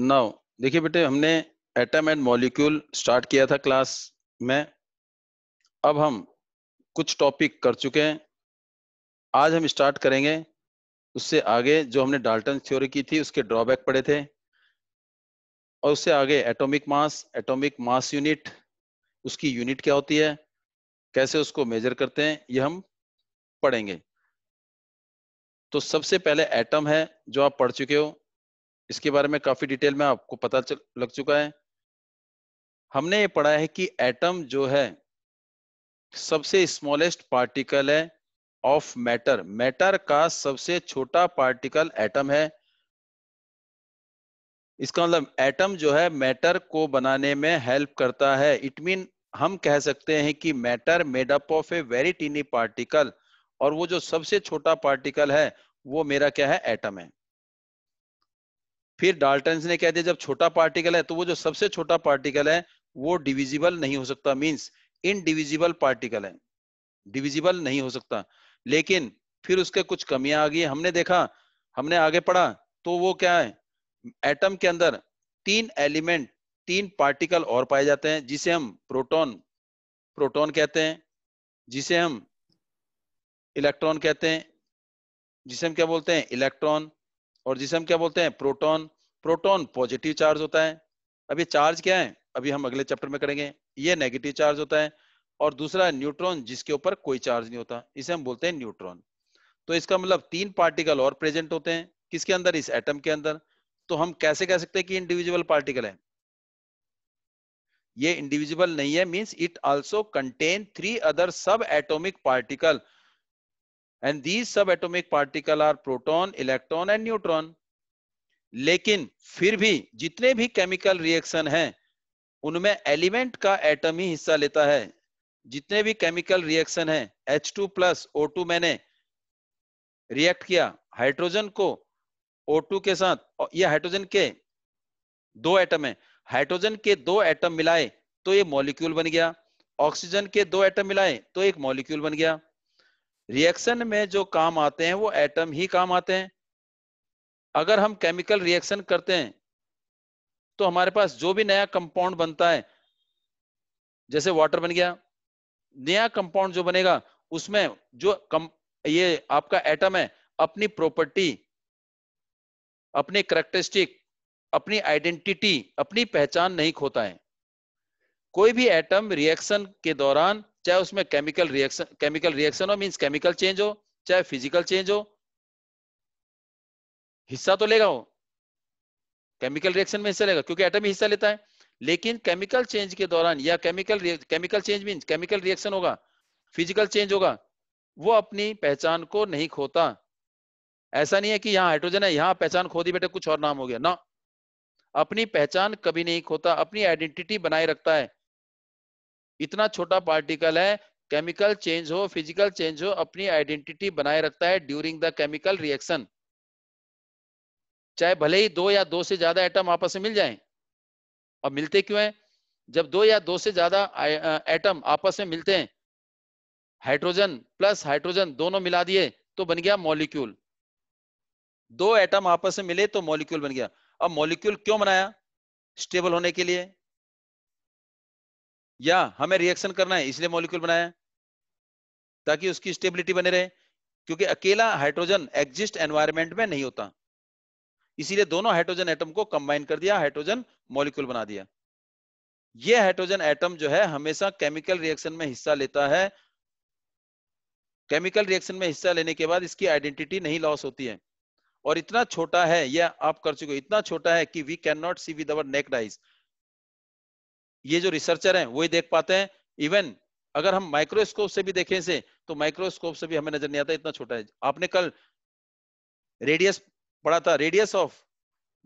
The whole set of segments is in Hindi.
नाउ देखिए बेटे हमने एटम एंड मॉलिक्यूल स्टार्ट किया था क्लास में अब हम कुछ टॉपिक कर चुके हैं आज हम स्टार्ट करेंगे उससे आगे जो हमने डाल्टन थ्योरी की थी उसके ड्रॉबैक पड़े थे और उससे आगे atomic mass atomic mass unit उसकी यूनिट क्या होती है कैसे उसको मेजर करते हैं ये हम पढ़ेंगे तो सबसे पहले एटम है जो आप पढ़ चुके हो इसके बारे में काफी डिटेल में आपको पता चल लग चुका है हमने ये पढ़ा है कि एटम जो है सबसे स्मॉलेस्ट पार्टिकल है ऑफ मैटर मैटर का सबसे छोटा पार्टिकल एटम है इसका मतलब एटम जो है मैटर को बनाने में हेल्प करता है इट मीन हम कह सकते हैं कि matter made up of a very tiny particle और वो जो सबसे छोटा पार्टिकल है वो मेरा क्या है एटम है फिर डाल्टन ने कह दिया जब छोटा पार्टिकल है तो वो जो सबसे छोटा पार्टिकल है वो डिविजिबल नहीं हो सकता मीन्स इनडिविजिबल पार्टिकल है डिविजिबल नहीं हो सकता लेकिन फिर उसके कुछ कमियां आ गई हमने देखा हमने आगे पढ़ा तो वो क्या है एटम के अंदर तीन एलिमेंट तीन पार्टिकल और पाए जाते हैं जिसे हम प्रोटॉन प्रोटॉन कहते हैं जिसे हम इलेक्ट्रॉन कहते हैं जिसे हम क्या बोलते हैं इलेक्ट्रॉन और जिसे हम क्या बोलते हैं प्रोटॉन प्रोटॉन पॉजिटिव चार्ज होता है अब ये चार्ज क्या है अभी हम अगले चैप्टर में करेंगे ये नेगेटिव चार्ज होता है और दूसरा न्यूट्रॉन जिसके ऊपर कोई चार्ज नहीं होता इसे हम बोलते हैं न्यूट्रॉन तो इसका मतलब तीन पार्टिकल और प्रेजेंट होते हैं किसके अंदर इस एटम के अंदर तो हम कैसे कह सकते हैं कि इंडिविजुअल पार्टिकल है ये इंडिविजुअल नहीं है means it also contain three other sub atomic particle and these sub atomic particle are proton electron and neutron लेकिन फिर भी जितने भी केमिकल रिएक्शन हैं उनमें एलिमेंट का एटम ही हिस्सा लेता है जितने भी केमिकल रिएक्शन है H two plus O two मैंने रिएक्ट किया हाइड्रोजन को ओ टू के साथ यह हाइड्रोजन के दो एटम है हाइड्रोजन के दो एटम मिलाए तो ये मॉलिक्यूल बन गया ऑक्सीजन के दो एटम मिलाए तो एक मॉलिक्यूल बन गया रिएक्शन में जो काम आते हैं वो एटम ही काम आते हैं अगर हम केमिकल रिएक्शन करते हैं तो हमारे पास जो भी नया कंपाउंड बनता है जैसे वाटर बन गया नया कंपाउंड जो बनेगा उसमें जो कम ये आपका एटम है अपनी प्रॉपर्टी अपनी करेक्टरिस्टिक अपनी आइडेंटिटी अपनी पहचान नहीं खोता है कोई भी एटम रिएक्शन के दौरान चाहे उसमें केमिकल रिएक्शन केमिकल रिएक्शन हो मींस केमिकल चेंज हो चाहे फिजिकल चेंज हो हिस्सा तो लेगा वो केमिकल रिएक्शन में हिस्सा लेगा क्योंकि एटम हिस्सा लेता है लेकिन केमिकल चेंज के दौरान या chemical chemical change mean chemical reaction होगा फिजिकल चेंज होगा वो अपनी पहचान को नहीं खोता ऐसा नहीं है कि यहाँ हाइड्रोजन है यहाँ पहचान खो दी बेटे कुछ और नाम हो गया ना अपनी पहचान कभी नहीं खोता अपनी आइडेंटिटी बनाए रखता है इतना छोटा पार्टिकल है केमिकल चेंज हो फिजिकल चेंज हो अपनी आइडेंटिटी बनाए रखता है ड्यूरिंग द केमिकल रिएक्शन चाहे भले ही दो या दो से ज्यादा एटम आपस में मिल जाएं और मिलते क्यों हैं जब दो या दो से ज्यादा एटम आपस में मिलते हैं हाइड्रोजन प्लस हाइड्रोजन दोनों मिला दिए तो बन गया मॉलिक्यूल दो एटम आपस में मिले तो मॉलिक्यूल बन गया अब मॉलिक्यूल क्यों बनाया स्टेबल होने के लिए या हमें रिएक्शन करना है इसलिए मॉलिक्यूल बनाया ताकि उसकी स्टेबिलिटी बने रहे क्योंकि अकेला हाइड्रोजन एग्जिस्ट एनवायरमेंट में नहीं होता इसीलिए दोनों हाइड्रोजन एटम को कंबाइन कर दिया हाइड्रोजन मॉलिक्यूल बना दिया ये हाइड्रोजन एटम जो है हमेशा केमिकल रिएक्शन में हिस्सा लेता है केमिकल रिएक्शन में हिस्सा लेने के बाद इसकी आइडेंटिटी नहीं लॉस होती है और इतना छोटा है यह आप कर चुके इतना छोटा है कि we can not see with our naked eyes ये जो रिसर्चर है वही देख पाते हैं इवन अगर हम माइक्रोस्कोप से भी देखें से तो माइक्रोस्कोप से भी हमें नजर नहीं आता इतना छोटा है आपने कल रेडियस पढ़ा था रेडियस ऑफ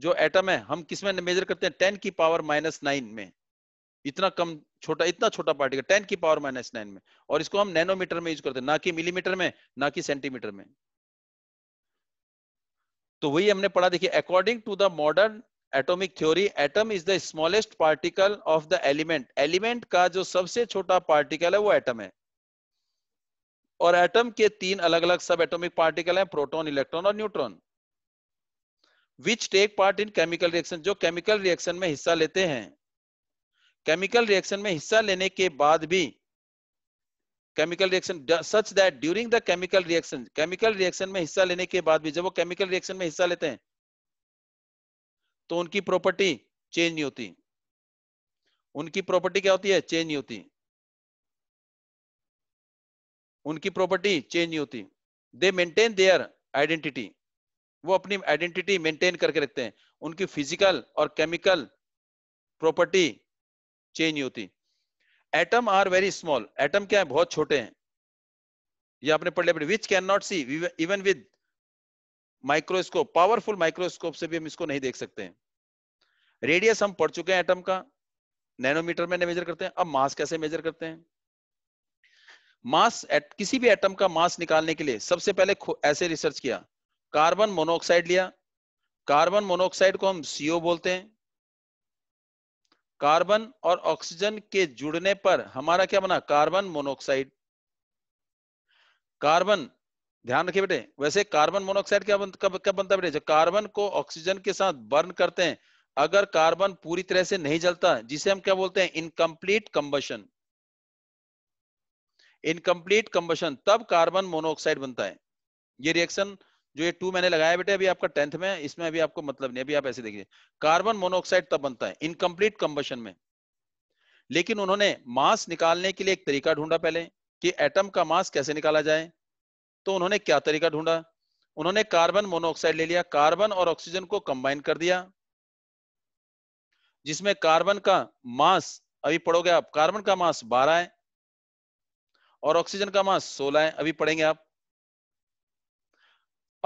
जो एटम है हम किस में मेजर करते हैं टेन की पावर माइनस नाइन में इतना कम छोटा इतना छोटा पार्टिकल टेन की पावर माइनस नाइन में और इसको हम नैनोमीटर में यूज करते हैं ना कि मिलीमीटर में ना कि सेंटीमीटर में तो वही हमने पढ़ा देखिए according to the modern atomic theory atom is the smallest particle of the element element का जो सबसे छोटा पार्टिकल है वो एटम है और एटम के तीन अलग अलग सब एटॉमिक पार्टिकल हैं प्रोटॉन इलेक्ट्रॉन और neutron which take part in chemical reaction जो केमिकल रिएक्शन में हिस्सा लेते हैं केमिकल रिएक्शन में हिस्सा लेने के बाद भी chemical reaction such that during the chemical reaction chemical reaction में हिस्सा लेने के बाद भी जब वो केमिकल रिएक्शन में हिस्सा लेते हैं तो उनकी प्रॉपर्टी चेंज नहीं होती उनकी प्रॉपर्टी क्या होती है चेंज नहीं होती उनकी प्रॉपर्टी चेंज नहीं होती दे मेंटेन देयर आइडेंटिटी वो अपनी आइडेंटिटी मेंटेन करके रखते हैं उनकी फिजिकल और केमिकल प्रॉपर्टी चेंज नहीं होती atom are very small atom क्या है बहुत छोटे हैं ये आपने पढ़ लिया which can not see even with microscope powerful microscope से भी हम इसको नहीं देख सकते हैं रेडियस हम पढ़ चुके हैं एटम का नैनोमीटर में मेजर करते हैं अब मास कैसे मेजर करते हैं मास किसी भी एटम का मास निकालने के लिए सबसे पहले ऐसे रिसर्च किया कार्बन मोनोऑक्साइड लिया कार्बन मोनोऑक्साइड को हम सीओ बोलते हैं कार्बन और ऑक्सीजन के जुड़ने पर हमारा क्या बना कार्बन मोनोऑक्साइड कार्बन ध्यान रखिए बेटे वैसे कार्बन मोनोऑक्साइड क्या बन, कब बनता है बेटे जब कार्बन को ऑक्सीजन के साथ बर्न करते हैं अगर कार्बन पूरी तरह से नहीं जलता जिसे हम क्या बोलते हैं इनकम्प्लीट कंबशन इनकम्प्लीट कंबशन तब कार्बन मोनोऑक्साइड बनता है ये रिएक्शन जो ये टू मैंने लगाया बेटे अभी आपका टेंथ में इसमें अभी आपको मतलब नहीं अभी आप ऐसे देखिए कार्बन मोनोऑक्साइड तब बनता है इनकम्प्लीट कम्बशन में लेकिन उन्होंने मास निकालने के लिए एक तरीका ढूंढा पहले कि एटम का मास कैसे निकाला जाए तो उन्होंने क्या तरीका ढूंढा उन्होंने कार्बन मोनोऑक्साइड ले लिया कार्बन और ऑक्सीजन को कंबाइन कर दिया जिसमें कार्बन का मास अभी पढ़ोगे आप कार्बन का मास 12 है और ऑक्सीजन का मास 16 है अभी पढ़ेंगे आप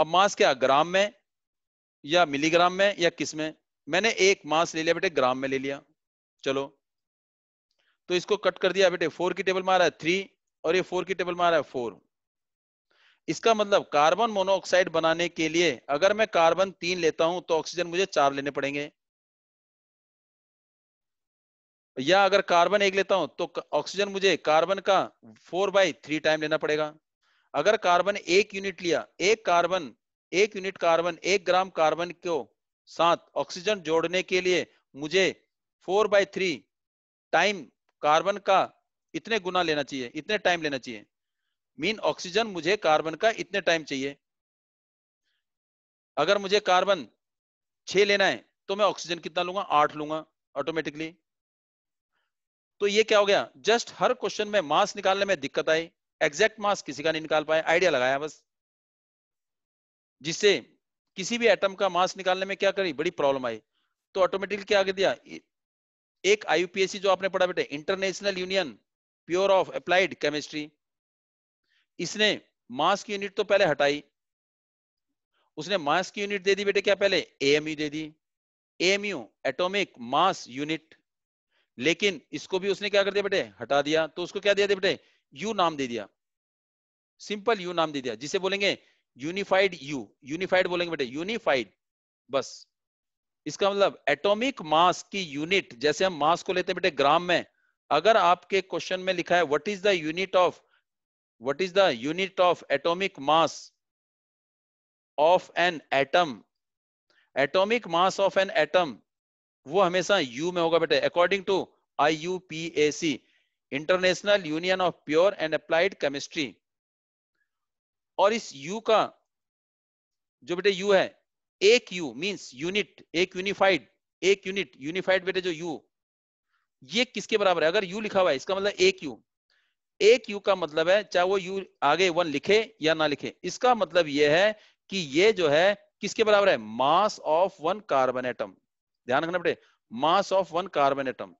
अब मास क्या ग्राम में या मिलीग्राम में या किस में मैंने एक मास ले लिया बेटे ग्राम में ले लिया चलो तो इसको कट कर दिया बेटे फोर की टेबल मारा है थ्री और ये फोर की टेबल मारा है फोर इसका मतलब कार्बन मोनोऑक्साइड बनाने के लिए अगर मैं कार्बन तीन लेता हूं तो ऑक्सीजन मुझे चार लेने पड़ेंगे या अगर कार्बन एक लेता हूं तो ऑक्सीजन मुझे कार्बन का फोर बाई थ्री टाइम लेना पड़ेगा अगर कार्बन एक यूनिट लिया एक कार्बन एक यूनिट कार्बन एक ग्राम कार्बन को साथ ऑक्सीजन जोड़ने के लिए मुझे four by three time carbon का इतने गुना लेना चाहिए इतने टाइम लेना चाहिए मीन ऑक्सीजन मुझे कार्बन का इतने टाइम चाहिए अगर मुझे कार्बन छ लेना है तो मैं ऑक्सीजन कितना लूंगा आठ लूंगा ऑटोमेटिकली तो ये क्या हो गया जस्ट हर क्वेश्चन में मास निकालने में दिक्कत आई एग्जैक्ट मास किसी का नहीं निकाल पाए आइडिया लगाया बस जिससे किसी भी एटम का मास निकालने में क्या करी बड़ी प्रॉब्लम आई तो ऑटोमेटिकली क्या कर दिया एक आईयूपीएससी जो आपने पढ़ा बेटे international union pure of applied chemistry इसने मास की यूनिट तो पहले हटाई उसने मास की यूनिट दे दी बेटे क्या पहले एएमयू दे दी एएमयू एटॉमिक मास यूनिट लेकिन इसको भी उसने क्या कर दिया बेटे हटा दिया तो उसको क्या दिया बेटे यू नाम दे दिया सिंपल यू नाम दे दिया जिसे बोलेंगे यूनिफाइड यू यूनिफाइड बोलेंगे बेटे यूनिफाइड बस इसका मतलब एटॉमिक मास की यूनिट जैसे हम मास को लेते हैं बेटे ग्राम में अगर आपके क्वेश्चन में लिखा है what is the unit of what is the unit of atomic mass of an atom atomic mass of an atom वो हमेशा यू में होगा बेटे according to I U P A C international union of pure and applied chemistry और इस यू का जो बेटे यू है एक यू मींस यूनिट एक यूनिफाइड एक यूनिट यूनिफाइड बेटे जो यू ये किसके बराबर है अगर यू लिखा हुआ है इसका मतलब एक यू एक यू का मतलब है चाहे वो यू आगे वन लिखे या ना लिखे इसका मतलब यह है कि ये जो है किसके बराबर है mass of one carbon atom ध्यान रखना बेटे mass of one carbon atom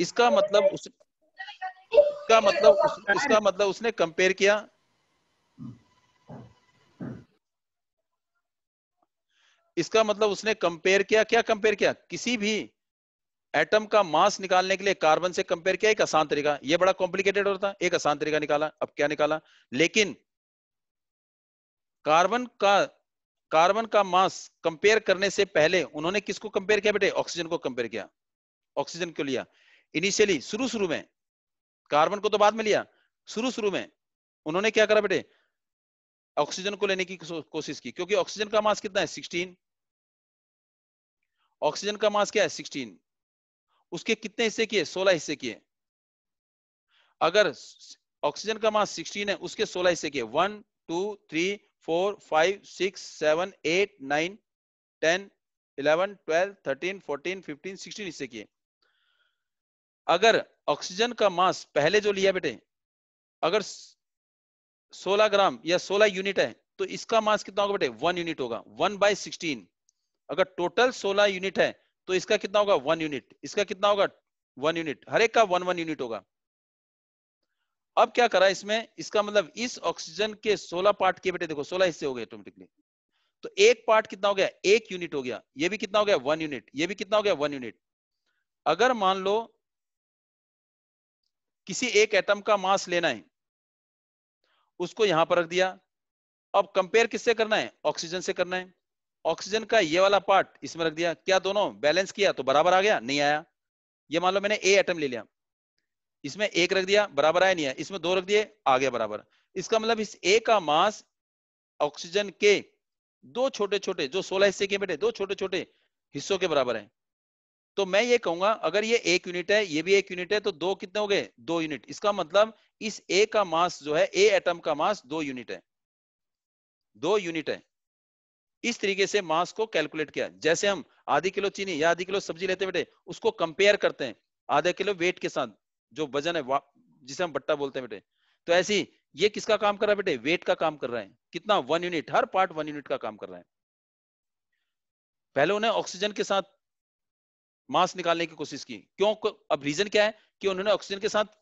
इसका मतलब उस इसका मतलब उस, इसका मतलब उसने कंपेयर किया इसका मतलब उसने कंपेयर किया क्या कंपेयर किया किसी भी एटम का मास निकालने के लिए कार्बन से कंपेयर किया एक आसान तरीका ये बड़ा कॉम्प्लिकेटेड होता एक आसान तरीका निकाला अब क्या निकाला लेकिन कार्बन का कार्बन का मास कंपेयर करने से पहले उन्होंने किसको कंपेयर किया बेटे ऑक्सीजन को कंपेयर किया ऑक्सीजन को लिया इनिशियली शुरू शुरू में कार्बन को तो बाद में लिया शुरू शुरू में उन्होंने क्या करा बेटे ऑक्सीजन को लेने की कोशिश की क्योंकि ऑक्सीजन का मास कितना है सिक्सटीन ऑक्सीजन का मास क्या है सिक्सटीन उसके कितने हिस्से किए सोलह हिस्से किए अगर ऑक्सीजन का मास 16 है उसके 16 हिस्से किए one two three four five six seven eight nine ten eleven twelve thirteen fourteen fifteen sixteen हिस्से किए अगर ऑक्सीजन का मास पहले जो लिया बेटे अगर 16 ग्राम या 16 यूनिट है तो इसका मास कितना होगा बेटे वन यूनिट होगा वन बाय सिक्सटीन अगर टोटल 16 यूनिट है तो इसका कितना होगा वन यूनिट इसका कितना होगा वन यूनिट हर एक का वन वन यूनिट होगा अब क्या करा इसमें इसका मतलब इस ऑक्सीजन के 16 पार्ट के बेटे देखो 16 हिस्से हो गए ऑटोमेटिकली तो एक पार्ट कितना हो गया एक यूनिट हो गया ये भी कितना हो गया वन यूनिट ये भी कितना हो गया वन यूनिट अगर मान लो किसी एक एटम का मास लेना है उसको यहां पर रख दिया अब कंपेयर किससे करना है ऑक्सीजन से करना है ऑक्सीजन का ये वाला पार्ट इसमें रख दिया क्या दोनों बैलेंस किया तो बराबर आ गया नहीं आया ये मान लो मैंने ए एटम ले लिया इसमें एक रख दिया बराबर आया नहीं आया इसमें दो रख दिए आ गया बराबर इसका मतलब इस ए का मास ऑक्सीजन के दो छोटे छोटे जो सोलह हिस्से के बैठे दो छोटे छोटे हिस्सों के बराबर है तो मैं ये कहूंगा अगर ये एक यूनिट है ये भी एक यूनिट है तो दो कितने हो गए दो यूनिट इसका मतलब इस ए का मास जो है ए एटम का मास दो यूनिट है दो यूनिट है इस तरीके से मास को कैलकुलेट किया जैसे हम आधी किलो चीनी या आधी किलो सब्जी लेते बेटे उसको कंपेयर करते हैं आधा किलो वेट के साथ जो वजन है जिसे हम बट्टा बोलते हैं बेटे तो ऐसी ये किसका काम कर रहा है बेटे वेट का काम कर रहा है कितना वन यूनिट हर पार्ट वन यूनिट का काम कर रहा है पहले उन्हें ऑक्सीजन के साथ मास निकालने की कोशिश की क्यों अब रीजन क्या है कि उन्होंने ऑक्सीजन के साथ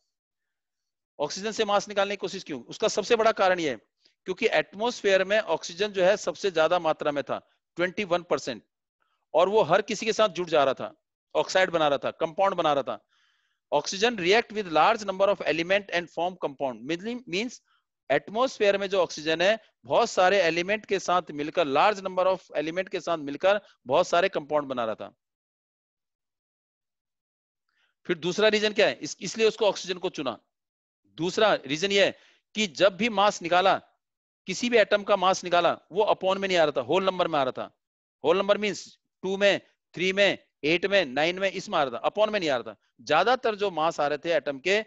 ऑक्सीजन से मास निकालने की कोशिश क्यों उसका सबसे बड़ा कारण यह है क्योंकि एटमोस्फेयर में ऑक्सीजन जो है सबसे ज्यादा मात्रा में था 21 परसेंट और वो हर किसी के साथ जुड़ जा रहा था ऑक्साइड बना रहा था कंपाउंड बना रहा था oxygen react with large number of element and form compound means atmosphere में जो ऑक्सीजन है बहुत सारे एलिमेंट के साथ मिलकर लार्ज नंबर ऑफ एलिमेंट के साथ मिलकर बहुत सारे कंपाउंड बना रहा था फिर दूसरा रीजन क्या है इस, इसलिए उसको ऑक्सीजन को चुना दूसरा रीजन यह है कि जब भी मास निकाला किसी भी एटम का मास निकाला वो अपॉन में नहीं आ रहा था होल नंबर में आ रहा था होल नंबर मीन्स टू में थ्री में एट में नाइन में इसमें आ रहा था अपॉन में नहीं आ रहा था ज्यादातर जो मास आ रहे थे एटम के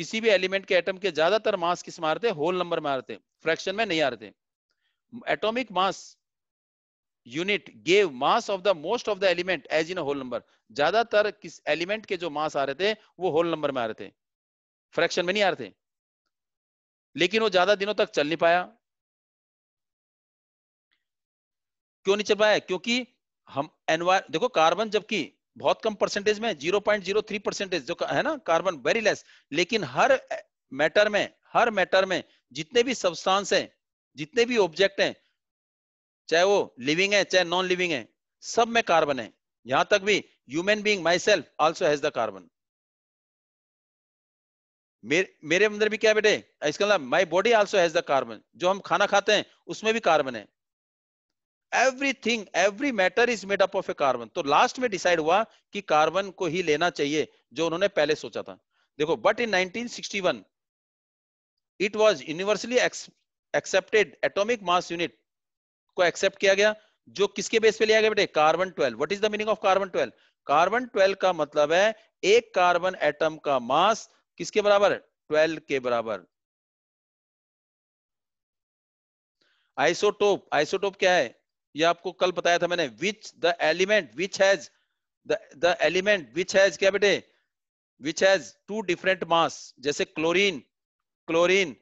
किसी भी एलिमेंट के एटम के ज्यादातर मास किस में आ रहे थे होल नंबर में आ रहे थे फ्रैक्शन में नहीं आ रहे थे atomic mass unit gave mass of the most of the element as in whole number ज्यादातर किस एलिमेंट के जो मास आ रहे थे वो होल नंबर में आ रहे थे फ्रैक्शन में नहीं आ रहे थे लेकिन वो ज्यादा दिनों तक चल नहीं पाया क्यों नहीं चल पाया क्योंकि हम एनवायर देखो कार्बन जबकि बहुत कम परसेंटेज में zero zero point three percentage जो है ना कार्बन वेरी लेस लेकिन हर मैटर में हर मैटर में जितने भी सब्सटेंस हैं जितने भी ऑब्जेक्ट हैं चाहे वो लिविंग है चाहे नॉन लिविंग है सब में कार्बन है यहां तक भी human being myself also has the carbon मेरे अंदर भी क्या बेटे इसका मतलब my body also has the carbon जो हम खाना खाते हैं उसमें भी कार्बन है everything every matter is made up of a carbon तो लास्ट में डिसाइड हुआ कि कार्बन को ही लेना चाहिए जो उन्होंने पहले सोचा था देखो but in 1961 it was universally accepted atomic mass unit को एक्सेप्ट किया गया जो किसके बेस पे लिया गया बेटे carbon twelve what is the meaning of carbon twelve carbon twelve का मतलब है एक कार्बन एटम का मास किसके बराबर ट्वेल्व के बराबर आइसोटोप आइसोटोप क्या है ये आपको कल बताया था मैंने which the element which has the element which has क्या बेटे which has two different mass जैसे क्लोरीन क्लोरीन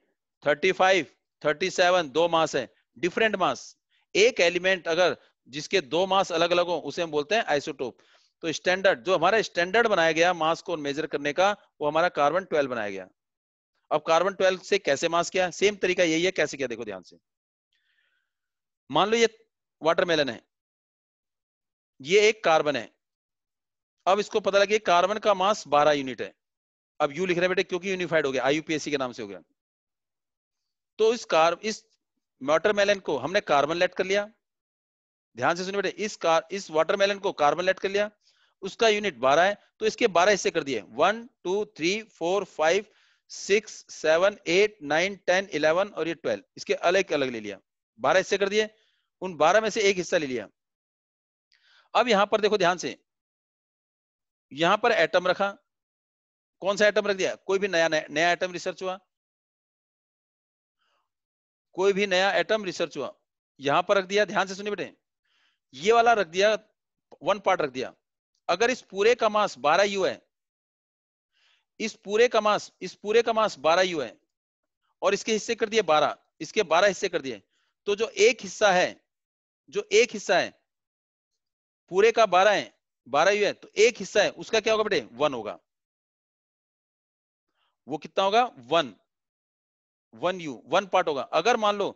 35 37 दो मास है डिफरेंट मास एक एलिमेंट अगर जिसके दो मास अलग अलग हो उसे हम बोलते हैं आइसोटोप तो स्टैंडर्ड जो हमारा स्टैंडर्ड बनाया गया मास को मेजर करने का वो हमारा कार्बन ट्वेल्व बनाया गया अब कार्बन ट्वेल्व से कैसे मास किया सेम तरीका यही है कैसे किया देखो ध्यान से मान लो ये वाटरमेलन है ये एक कार्बन है अब इसको पता लगे कार्बन का मास 12 यूनिट है अब यू लिख रहे बेटे क्योंकि यूनिफाइड हो गया आईयूपीएससी के नाम से हो गया तो इस कार्ब इस वाटरमेलन को हमने कार्बन लेट कर लिया ध्यान से सुनिए बेटे इस कार इस वाटरमेलन को कार्बन लेट कर लिया उसका यूनिट 12 है तो इसके 12 हिस्से कर दिए one two three four five six seven eight nine ten eleven और ये ट्वेल्व इसके अलग अलग ले लिया बारह हिस्से कर दिए उन बारह में से एक हिस्सा ले लिया अब यहां पर देखो ध्यान से यहां पर एटम रखा कौन सा एटम रख दिया कोई भी नया नया एटम रिसर्च हुआ कोई भी नया एटम रिसर्च हुआ यहां पर रख दिया ध्यान से सुनिए बेटे ये वाला रख दिया वन पार्ट रख दिया अगर इस पूरे का मास 12 यू है इस पूरे का मास इस पूरे का मास 12 यू है और इसके हिस्से कर दिए 12 इसके 12 हिस्से कर दिए तो जो एक हिस्सा है जो एक हिस्सा है पूरे का 12 है 12 यू है तो एक हिस्सा है उसका क्या होगा बेटे वन होगा वो कितना होगा one one u one part होगा अगर मान लो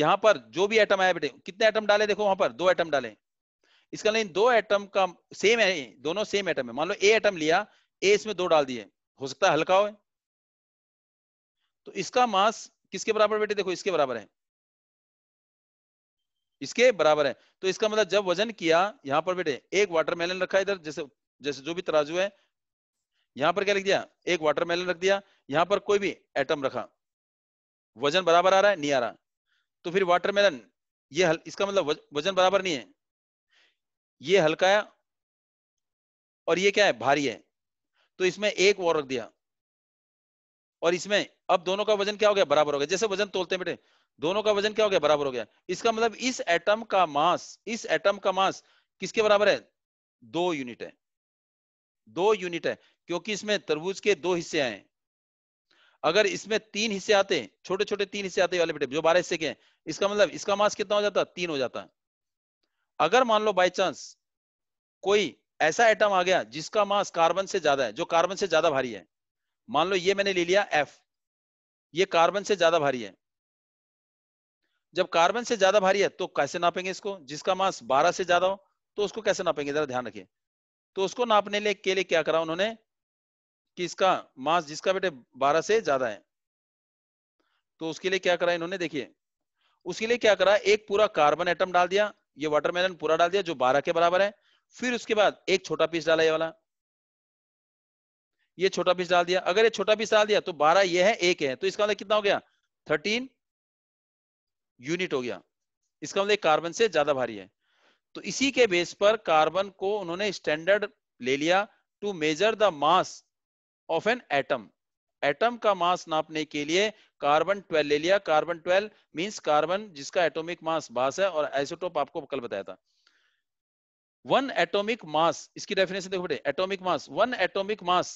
यहां पर जो भी एटम आया बेटे कितने एटम डाले देखो वहां पर दो एटम डाले इसका नहीं दो एटम का सेम है दोनों सेम एटम है मान लो ए एटम लिया ए इसमें दो डाल दिए हो सकता है हल्का हो तो इसका मास किसके बराबर बेटे देखो इसके बराबर है इसके बराबर है तो इसका मतलब जब वजन किया यहां पर बेटे एक वाटरमेलन रखा इधर जैसे जैसे जो भी तराजू है यहां पर क्या लिख दिया एक वाटरमेलन रख दिया यहां पर कोई भी एटम रखा वजन बराबर आ रहा है नहीं आ रहा तो फिर वाटरमेलन ये हल, इसका मतलब वजन बराबर नहीं है ये हल्का है और ये क्या है भारी है तो इसमें एक और रख दिया और इसमें अब दोनों का वजन क्या हो गया बराबर हो गया जैसे वजन तोलते बेटे दोनों का वजन क्या हो गया बराबर हो गया इसका मतलब इस एटम का मास इस एटम का मास किसके बराबर है दो यूनिट है दो यूनिट है क्योंकि इसमें तरबूज के दो हिस्से आए अगर इसमें तीन हिस्से आते हैं छोटे छोटे तीन हिस्से आते वाले बेटे जो बारह हिस्से के हैं इसका मतलब इसका मास कितना हो जाता तीन हो जाता है अगर मान लो बाई चांस कोई ऐसा एटम आ गया जिसका मास कार्बन से ज्यादा है जो कार्बन से ज्यादा भारी है मान लो ये मैंने ले लिया एफ ये कार्बन से ज्यादा भारी है जब कार्बन से ज्यादा भारी है तो कैसे नापेंगे इसको जिसका मास 12 से ज्यादा हो तो उसको कैसे नापेंगे जरा ध्यान रखिए तो उसको नापने के लिए क्या करा उन्होंने कि इसका मास जिसका बेटे बारह से ज्यादा है तो उसके लिए क्या करा इन्होंने देखिए उसके लिए क्या करा एक पूरा कार्बन एटम डाल दिया ये वाटरमेलन पूरा डाल दिया जो बारह के बराबर है फिर उसके बाद एक छोटा पीस डाला ये वाला ये छोटा पीस डाल दिया अगर ये छोटा पीस डाल दिया तो बारह ये है एक है तो इसका मतलब कितना हो गया थर्टीन यूनिट हो गया इसका मतलब कार्बन से ज्यादा भारी है तो इसी के बेस पर कार्बन को उन्होंने स्टैंडर्ड ले लिया to measure the mass of an atom atom का मास नापने के लिए कार्बन 12 ले लिया कार्बन 12 मींस कार्बन जिसका एटॉमिक मास बास है और आइसोटोप आपको कल बताया था वन एटॉमिक मास इसकी डेफिनेशन देखो बेटे atomic mass one atomic mass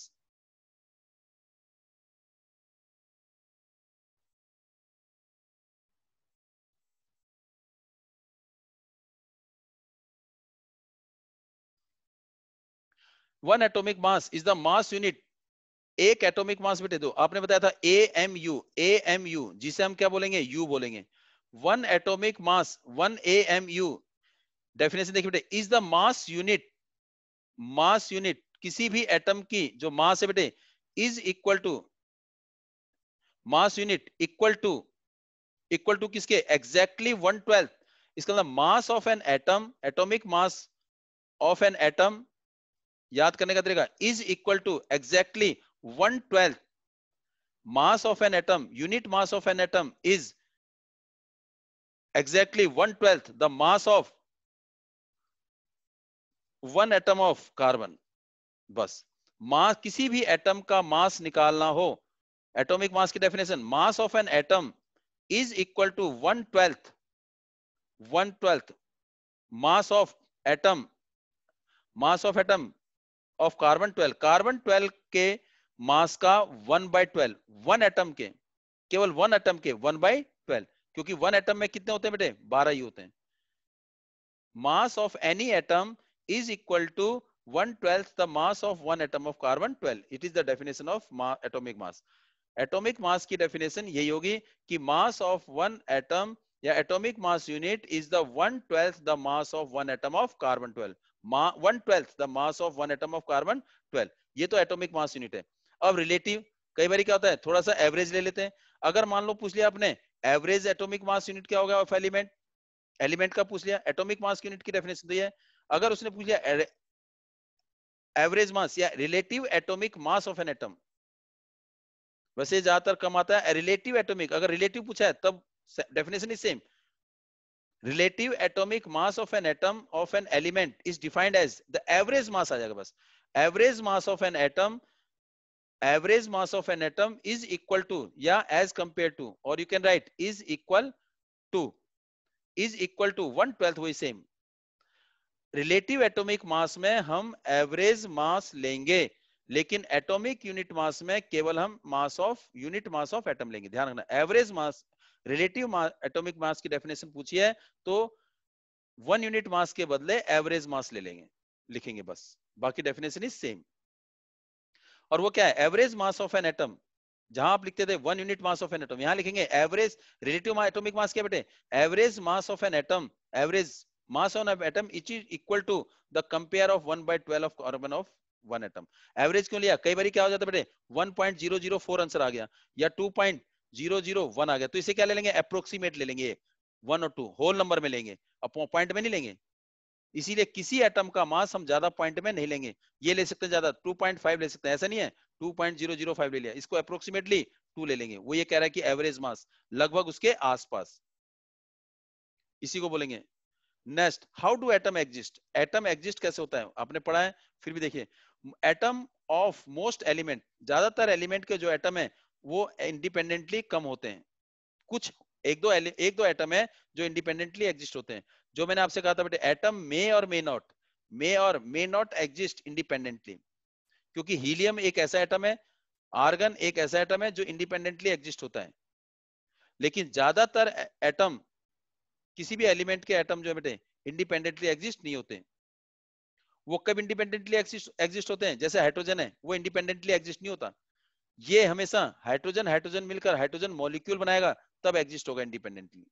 one atomic mass is the mass unit एक एटॉमिक मास बेटे दो आपने बताया था A M U A M U जिसे हम क्या बोलेंगे यू बोलेंगे one atomic mass one A M U definition देखिए बेटे is the mass unit mass unit किसी भी एटम की जो मास है बेटे is equal to mass unit equal to equal to किसके एग्जैक्टली वन ट्वेल्थ इसका मतलब mass of an atom atomic mass of an atom याद करने का तरीका is equal to exactly one twelfth mass of an atom, unit mass of an atom is exactly one twelfth the mass of one atom of carbon. बस मास किसी भी एटम का मास निकालना हो एटॉमिक मास की definition mass of an atom is equal to one twelfth one twelfth mass of atom mass of atom of carbon twelve carbon twelve के मास का one by twelve one atom के केवल वन एटम के वन बाय ट्वेल्व क्योंकि वन एटम में कितने होते हैं बेटे बारह ही होते हैं mass of any atom is equal to one twelfth the mass of one atom of carbon twelve it is the definition of atomic mass atomic mass की डेफिनेशन यही होगी कि मास ऑफ वन एटम या atomic mass unit is the one twelfth the mass of one atom of carbon twelve one twelfth the mass of one atom of carbon twelve ये तो एटोमिक मास यूनिट है अब रिलेटिव कई बार क्या होता है थोड़ा सा एवरेज ले लेते हैं अगर मान लो पूछ लिया आपने एवरेज एटॉमिक मास यूनिट क्या होगा ऑफ एलिमेंट एलिमेंट का पूछ लिया एटॉमिक मास यूनिट की डेफिनेशन तो दी है अगर उसने पूछ लिया एवरेज मास या relative atomic mass of an atom वैसे ज्यादातर कम आता है रिलेटिव एटॉमिक अगर रिलेटिव पूछा है तब definition is same relative atomic mass of an atom of an element is defined as the average mass आ जाएगा बस average mass of an atom average mass of an atom is equal to या एज कंपेयर टू और you can write is equal to is equal to one twelfth वही सेम रिलेटिव एटॉमिक मास में हम एवरेज मास लेंगे लेकिन एटॉमिक यूनिट मास में केवल हम mass of unit mass of atom लेंगे ध्यान रखना average mass relative atomic mass की डेफिनेशन पूछी है तो वन यूनिट मास के बदले एवरेज मास ले लेंगे लिखेंगे बस बाकी डेफिनेशन इज सेम और वो क्या है average mass of an atom जहां आप लिखते थे one unit mass of an atom यहां लिखेंगे एवरेज रिलेटिव एटोमिक मास क्या बेटे average mass of an atom average mass on atom each is equal to the compare of one by twelve of carbon of one atom average क्यों लिया कई बार क्या हो जाता है बेटे 1.004 आंसर आ गया या टू जीरो जीरो वन आ गया तो इसे क्या ले लेंगे अप्रोक्सीमेट ले लेंगे वन और टू होल नंबर में लेंगे अब पॉइंट में नहीं लेंगे इसीलिए किसी एटम का मास हम ज्यादा पॉइंट में नहीं लेंगे ये ले सकते हैं ज्यादा 2.5 ले सकते हैं ऐसा नहीं है 2.005 ले लिया इसको अप्रोक्सीमेटली 2 ले लेंगे वो ये कह रहा है कि एवरेज मास लगभग उसके आसपास इसी को बोलेंगे next how do atom exist atom exist कैसे होता है आपने पढ़ा है फिर भी देखिए एटम ऑफ मोस्ट एलिमेंट ज्यादातर एलिमेंट के जो एटम है वो इंडिपेंडेंटली कम होते हैं कुछ एक दो एक दो एटम है जो इंडिपेंडेंटली एग्जिस्ट होते हैं जो मैंने आपसे कहा था बेटे एटम मे और मे नॉट मे और मे नॉट एग्जिस्ट इंडिपेंडेंटली क्योंकि हीलियम एक ऐसा एटम है आर्गन एक ऐसा एटम है जो इंडिपेंडेंटली एग्जिस्ट होता है लेकिन ज्यादातर एटम किसी भी एलिमेंट के एटम जो है बेटे इंडिपेंडेंटली एग्जिस्ट नहीं होते वो कब इंडिपेंडेंटली एग्जिस्ट होते हैं जैसे हाइड्रोजन है वो इंडिपेंडेंटली एग्जिस्ट नहीं होता ये हमेशा हाइड्रोजन हाइड्रोजन मिलकर हाइड्रोजन मॉलिक्यूल बनाएगा तब एग्जिस्ट होगा इंडिपेंडेंटली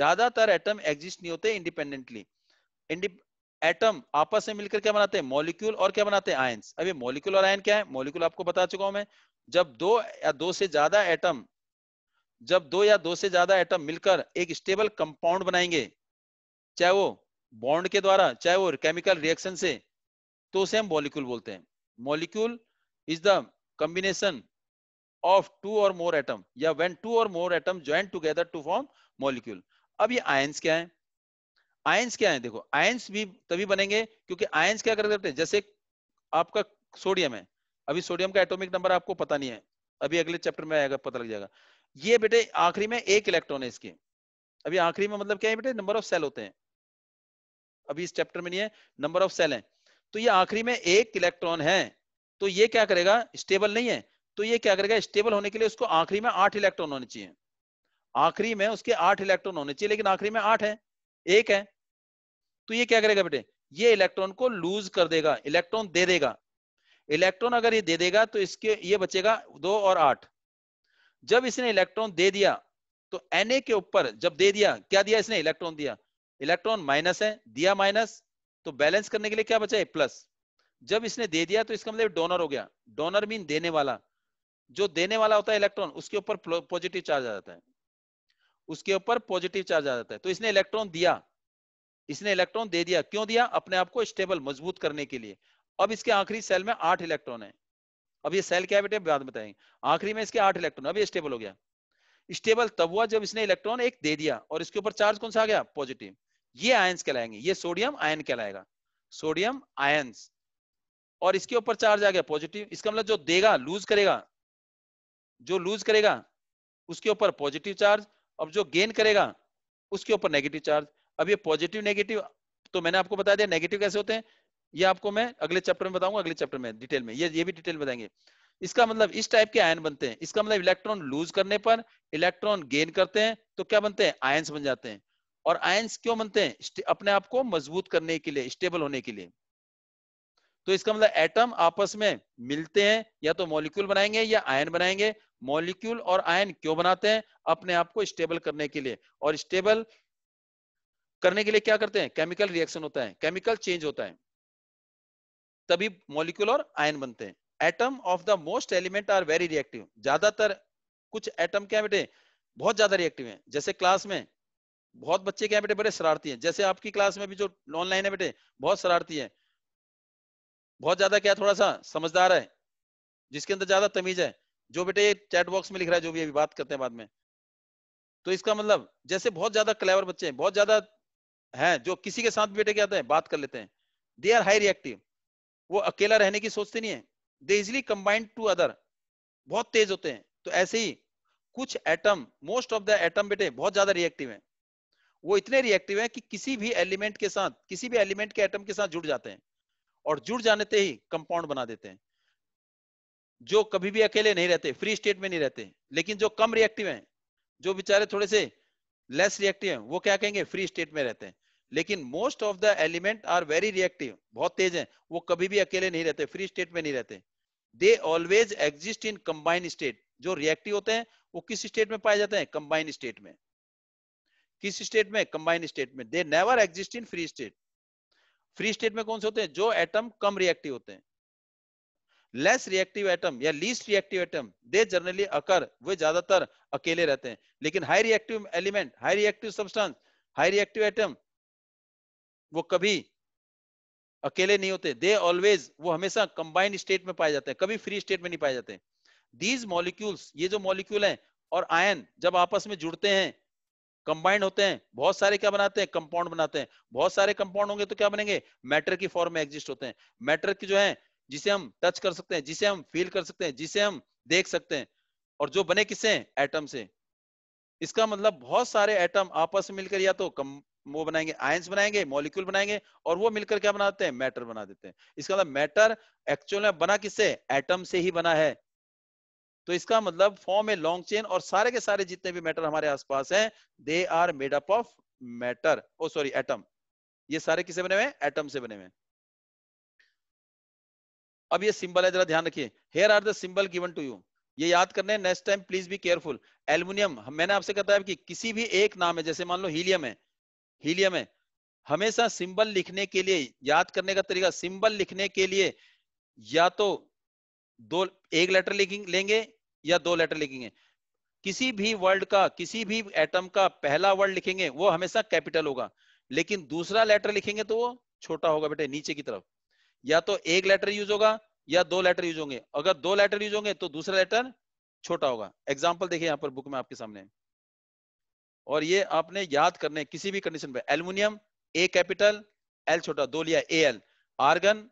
ज्यादातर एटम एग्जिस्ट नहीं होते इंडिपेंडेंटली एटम आपस में मिलकर क्या बनाते हैं मॉलिक्यूल और क्या बनाते हैं आयंस अभी मॉलिक्यूल और आयन क्या है मॉलिक्यूल आपको बता चुका हूं मैं जब दो या दो से ज्यादा एटम जब दो या दो से ज्यादा एटम मिलकर एक स्टेबल कंपाउंड बनाएंगे चाहे वो बॉन्ड के द्वारा चाहे वो केमिकल रिएक्शन से तो उसे हम मॉलिक्यूल बोलते हैं molecule is the combination of two or more atom या when two or more atom join together to form molecule अब ये ions क्या हैं आयंस क्या है देखो आयंस भी तभी बनेंगे क्योंकि आयंस क्या करते हैं जैसे आपका सोडियम है अभी सोडियम का एटॉमिक नंबर आपको पता नहीं है अभी अगले चैप्टर में आएगा पता लग जाएगा ये बेटे आखिरी में एक इलेक्ट्रॉन है इसके अभी आखिरी में मतलब क्या है बेटे नंबर ऑफ सेल होते हैं अभी इस चैप्टर में नहीं है नंबर ऑफ सेल है तो ये आखिरी में एक इलेक्ट्रॉन है तो ये क्या करेगा स्टेबल नहीं है तो ये क्या करेगा स्टेबल होने के लिए उसको आखिरी में आठ इलेक्ट्रॉन होने चाहिए आखिरी में उसके आठ इलेक्ट्रॉन होने चाहिए लेकिन आखिरी में आठ है एक है तो ये क्या करेगा बेटे ये इलेक्ट्रॉन को लूज कर देगा इलेक्ट्रॉन दे देगा इलेक्ट्रॉन अगर ये दे देगा तो इसके ये बचेगा दो और आठ जब इसने इलेक्ट्रॉन दे दिया तो एन के ऊपर जब दे दिया क्या दिया इसने इलेक्ट्रॉन दिया इलेक्ट्रॉन माइनस है दिया माइनस तो बैलेंस करने के लिए क्या बचा है प्लस जब इसने दे दिया तो इसका मतलब डोनर हो गया डोनर मीन देने वाला जो देने वाला होता है इलेक्ट्रॉन उसके ऊपर पॉजिटिव चार्ज आ जाता है उसके ऊपर पॉजिटिव चार्ज आ जाता है तो इसने इलेक्ट्रॉन दिया इसने इलेक्ट्रॉन दे दिया क्यों दिया अपने आप को स्टेबल मजबूत करने के लिए अब इसके आखिरी सेल में आठ इलेक्ट्रॉन है अब ये सेल क्या बेटे बाद बताएंगे आखिरी में इसके आठ इलेक्ट्रॉन अभी स्टेबल हो गया स्टेबल तब हुआ जब इसने इलेक्ट्रॉन एक दे दिया और इसके ऊपर चार्ज कौन सा आ गया पॉजिटिव ये आयन कहलाएंगे ये सोडियम आयन कहलाएगा सोडियम आयंस और इसके ऊपर चार्ज आ गया पॉजिटिव इसका मतलब जो देगा लूज करेगा जो लूज करेगा उसके ऊपर पॉजिटिव चार्ज और जो गेन करेगा उसके ऊपर नेगेटिव चार्ज अब ये पॉजिटिव नेगेटिव तो मैंने आपको बता दिया नेगेटिव कैसे होते हैं ये आपको मैं अगले चैप्टर में बताऊंगा अगले चैप्टर में डिटेल में ये ये भी डिटेल बताएंगे इसका मतलब इस टाइप के आयन बनते हैं इसका मतलब इलेक्ट्रॉन लूज करने पर इलेक्ट्रॉन गेन करते हैं तो क्या बनते हैं आयन्स बन जाते हैं और आयन्स क्यों बनते हैं अपने आप को मजबूत करने के लिए स्टेबल होने के लिए तो इसका मतलब एटम आपस में मिलते हैं या तो मॉलिक्यूल बनाएंगे या आयन बनाएंगे मॉलिक्यूल और आयन क्यों बनाते हैं अपने आप को स्टेबल करने के लिए और स्टेबल करने के लिए क्या करते हैं केमिकल रिएक्शन होता है केमिकल चेंज होता है तभी मॉलिक्यूल और आयन बनते हैं atom of the most element are very reactive ज्यादातर कुछ एटम क्या बेटे बहुत ज्यादा रिएक्टिव है जैसे क्लास में बहुत बच्चे क्या बेटे बड़े शरारती हैं जैसे आपकी क्लास में भी जो ऑनलाइन है बेटे बहुत शरारती है बहुत ज्यादा क्या थोड़ा सा समझदार है जिसके अंदर ज्यादा तमीज है जो बेटे ये चैट बॉक्स में लिख रहा है जो भी अभी बात करते हैं बाद में तो इसका मतलब जैसे बहुत ज्यादा क्लेवर बच्चे हैं बहुत ज्यादा हैं जो किसी के साथ बेटे क्या हैं बात कर लेते हैं दे आर हाई रिएक्टिव वो अकेला रहने की सोचते नहीं है they easily combined to other बहुत तेज होते हैं तो ऐसे ही कुछ atom most of the atom बेटे बहुत ज्यादा रिएक्टिव है वो इतने रिएक्टिव है कि किसी भी एलिमेंट के साथ किसी भी एलिमेंट के एटम के साथ जुड़ जाते हैं और जुड़ जाने ते ही कंपाउंड बना देते हैं जो कभी भी अकेले नहीं रहते फ्री स्टेट में नहीं रहते लेकिन जो कम रिएक्टिव हैं जो बेचारे थोड़े से लेस रिएक्टिव हैं वो क्या कहेंगे फ्री स्टेट में रहते हैं लेकिन most of the element are very reactive बहुत तेज हैं वो कभी भी अकेले नहीं रहते फ्री स्टेट में नहीं रहते they always exist in combined state जो रिएक्टिव होते हैं वो किस स्टेट में पाए जाते हैं कंबाइंड स्टेट में किस स्टेट में कंबाइंड स्टेट में they never exist in free state free state में कौन से होते हैं जो एटम कम रिएक्टिव होते हैं लेस रिएक्टिव एटम या least reactive atom they generally occur वे ज्यादातर अकेले रहते हैं लेकिन high reactive element high reactive substance high reactive atom वो कभी अकेले नहीं होते दे ऑलवेज वो हमेशा कंबाइंड स्टेट में पाए जाते हैं कभी फ्री स्टेट में नहीं पाए जाते दीज मॉलिक्यूल्स ये जो मॉलिक्यूल हैं और आयन जब आपस में जुड़ते हैं कंबाइंड होते हैं बहुत सारे क्या बनाते हैं कंपाउंड बनाते हैं बहुत सारे कंपाउंड होंगे तो क्या बनेंगे मैटर की फॉर्म में एग्जिस्ट होते हैं मैटर की जो है जिसे हम टच कर सकते हैं जिसे हम फील कर सकते हैं जिसे हम देख सकते हैं और जो बने किससे एटम से इसका मतलब बहुत सारे एटम आपस में मिलकर या तो कम वो बनाएंगे आयंस बनाएंगे मॉलिक्यूल बनाएंगे और वो मिलकर क्या बनाते हैं मैटर बना देते हैं इसका मतलब मैटर एक्चुअल में बना किससे एटम से ही बना है तो इसका मतलब फॉर्म ए लॉन्ग चेन और सारे के सारे जितने भी मैटर हमारे आसपास हैं they are made up of matter oh sorry atom ये सारे किसे बने हुए एटम से बने हुए अब ये सिंबल है जरा ध्यान रखिए here are the symbol given to you ये याद करने next time please be careful aluminium मैंने आपसे कहता है कि किसी भी एक नाम है जैसे मान लो हीलियम है हीलियम है हमेशा सिंबल लिखने के लिए याद करने का तरीका सिंबल लिखने के लिए या तो दो एक लेटर लिखेंगे लेंगे या दो लेटर लिखेंगे किसी भी वर्ड का किसी भी एटम का पहला वर्ड लिखेंगे वो हमेशा कैपिटल होगा लेकिन दूसरा लेटर लिखेंगे तो वो छोटा होगा बेटे नीचे की तरफ या तो एक लेटर यूज होगा या दो लेटर यूज होंगे अगर दो लेटर यूज होंगे तो दूसरा लेटर छोटा होगा एग्जाम्पल देखिए यहाँ पर बुक में आपके सामने और ये आपने याद करने किसी भी कंडीशन पे एल्यूमिनियम ए कैपिटल एल छोटा दो लिया A L argon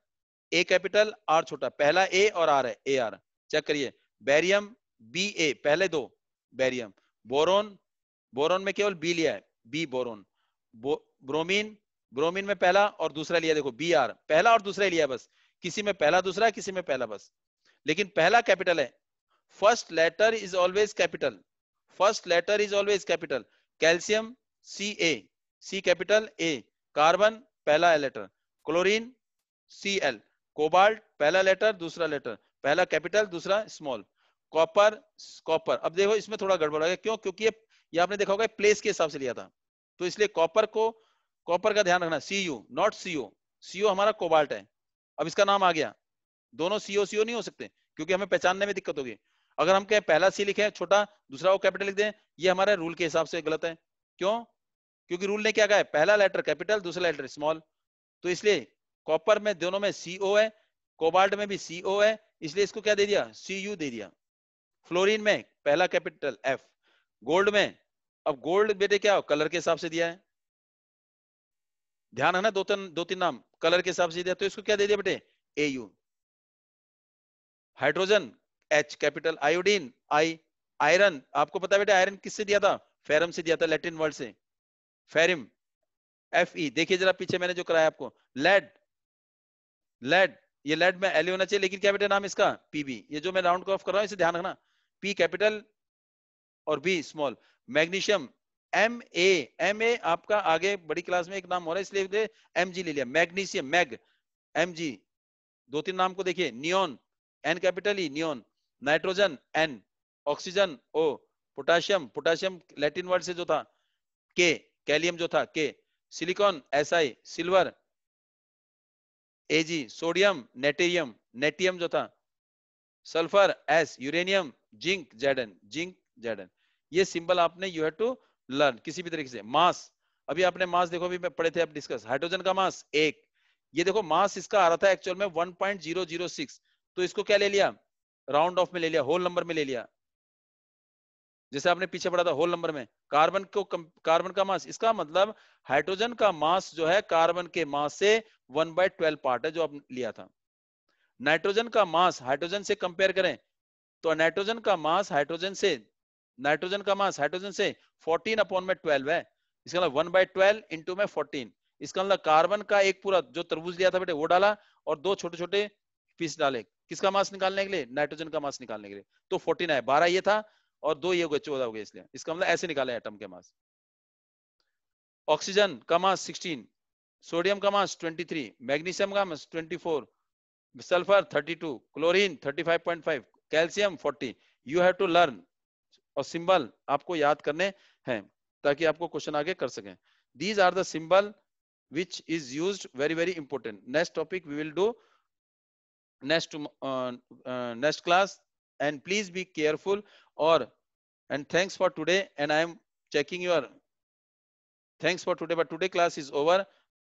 A capital R छोटा पहला ए और आर है ए आर चेक करिए बैरियम बी ए पहले दो बैरियम बोरोन बोरोन में केवल बी लिया है बी बोरोन बो, ब्रोमीन ब्रोमीन में पहला और दूसरा लिया देखो बी आर पहला और दूसरा लिया बस किसी में पहला दूसरा किसी में पहला बस लेकिन पहला कैपिटल है first letter is always capital first letter is always capital calcium C A C capital A carbon पहला letter chlorine C L cobalt पहला लेटर दूसरा लेटर पहला कैपिटल दूसरा स्मॉल कॉपर कॉपर अब देखो इसमें थोड़ा गड़बड़ हो गया क्यों क्योंकि ये ये आपने देखा होगा प्लेस के हिसाब से लिया था तो इसलिए कॉपर को कॉपर का ध्यान रखना C U not CO CO हमारा कोबाल्ट है अब इसका नाम आ गया दोनों सीओ सीओ नहीं हो सकते क्योंकि हमें पहचानने में दिक्कत होगी अगर हम कहें पहला सी लिखे छोटा दूसरा वो कैपिटल लिख दें ये हमारे रूल के हिसाब से गलत है क्यों क्योंकि रूल ने क्या कहा है पहला लेटर कैपिटल दूसरा लेटर स्मॉल तो इसलिए कॉपर में दोनों में सीओ है कोबाल्ट में भी सीओ है इसलिए इसको क्या दे दिया सी यू दे दिया फ्लोरीन में पहला कैपिटल एफ गोल्ड में अब गोल्ड बेटे क्या हो कलर के हिसाब से दिया है ध्यान है ना दो तीन दो तीन नाम कलर के हिसाब से दिया तो इसको क्या दे दिया बेटे A U hydrogen H capital iodine I iron आपको पता है बेटे आयरन किससे दिया था फेरम से दिया था लैटिन वर्ड से फेरिम एफ ई देखिए जरा पीछे मैंने जो कराया आपको लेड लेड ये लेड में एल e होना चाहिए लेकिन क्या बेटे नाम इसका पीबी ये जो मैं राउंड ऑफ कर रहा हूँ इसे ध्यान रखना पी कैपिटल और B small magnesium M A M A आपका आगे बड़ी क्लास में एक नाम हो रहा है इसलिए एम जी ले लिया मैग्नीशियम मैग एम जी दो तीन नाम को देखिए neon N capital E neon nitrogen N oxygen O potassium potassium Latin word से जो था के कैलियम जो था K silicon S I silver A G sodium natrium natrium जो था sulphur S uranium zinc Z N zinc Z N ये सिंबल आपने यू हैव टू लर्न किसी भी तरीके से मास अभी आपने मास देखो अभी पढ़े थे आप डिस्कस हाइड्रोजन का मास एक ये देखो मास इसका आ रहा था एक्चुअल में 1.006 तो इसको क्या ले लिया राउंड ऑफ में ले लिया होल नंबर में ले लिया जैसे आपने पीछे पढ़ा था होल नंबर में कार्बन को कार्बन का मास इसका मतलब हाइड्रोजन का मास जो है कार्बन के मास से वन बाय ट्वेल्व पार्ट है जो आप लिया था नाइट्रोजन का मास हाइड्रोजन से कंपेयर करें तो नाइट्रोजन का मास हाइड्रोजन से नाइट्रोजन का मास हाइड्रोजन से 14 अपॉन में 12 है इसका मतलब वन बाई ट्वेल्व इंटू में फोर्टीन इसका मतलब कार्बन का एक पूरा जो तरबूज लिया था बेटे वो डाला और दो छोटे छोटे पीस डाले किसका मास निकालने के लिए नाइट्रोजन का मास निकालने के लिए तो फोर्टीन आए बारह ये था और दो ये हो गए चौदह हो गए इसलिए इसका मतलब ऐसे निकाले एटम के मास ऑक्सीजन का मास सिक्सटीन सोडियम का मास 23, मैग्नीशियम का mass 24, sulphur 32, chlorine 35.5, calcium 40 you have to learn और सिंबल आपको याद करने हैं ताकि आपको क्वेश्चन आगे कर सकें these are the symbol which is used very very important next topic we will do next uh, uh, next class and please be careful or and thanks for today and i am checking your thanks for today but today class is over